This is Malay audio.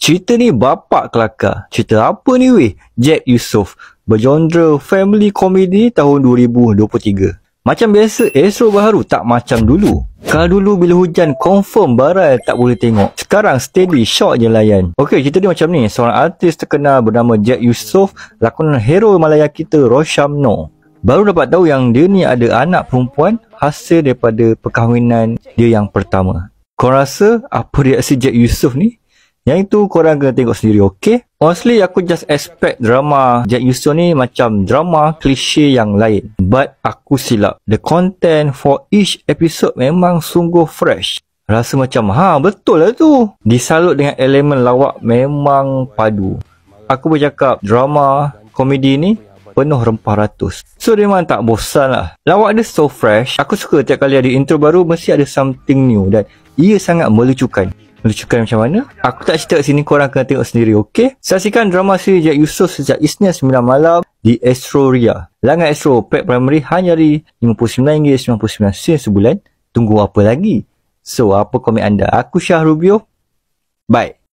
Cerita ni bapak kelakar. Cerita apa ni weh? Jack Yusof. Bergenre family comedy tahun 2023. Macam biasa, Astro Baharu tak macam dulu. Kalau dulu bila hujan, confirm barai tak boleh tengok. Sekarang steady, shock je layan. Okey, cerita ni macam ni. Seorang artis terkenal bernama Jack Yusof, lakonan hero Malaya kita Roshamno. Baru dapat tahu yang dia ni ada anak perempuan hasil daripada perkahwinan dia yang pertama. Korang rasa apa reaksi Jack Yusof ni? Yang itu korang kena tengok sendiri, okey? Honestly, aku just expect drama Jack Yusuf ni macam drama klise yang lain. But aku silap. The content for each episode memang sungguh fresh. Rasa macam, ha betul lah tu. Disalut dengan elemen lawak memang padu. Aku bercakap drama komedi ni penuh rempah ratus. So, dia memang tak bosan lah. Lawak dia so fresh. Aku suka tiap kali ada intro baru, mesti ada something new. Dan ia sangat melucukan. Boleh macam mana? Aku tak cerita sini, korang akan tengok sendiri, okey? Saksikan drama siri Jack Yusof sejak Isnin 9 malam di Astro Ria. Langan Astro, pack primary hanya di RM59 sebulan. Tunggu apa lagi? So, apa komen anda? Aku Syah Rubio. Bye.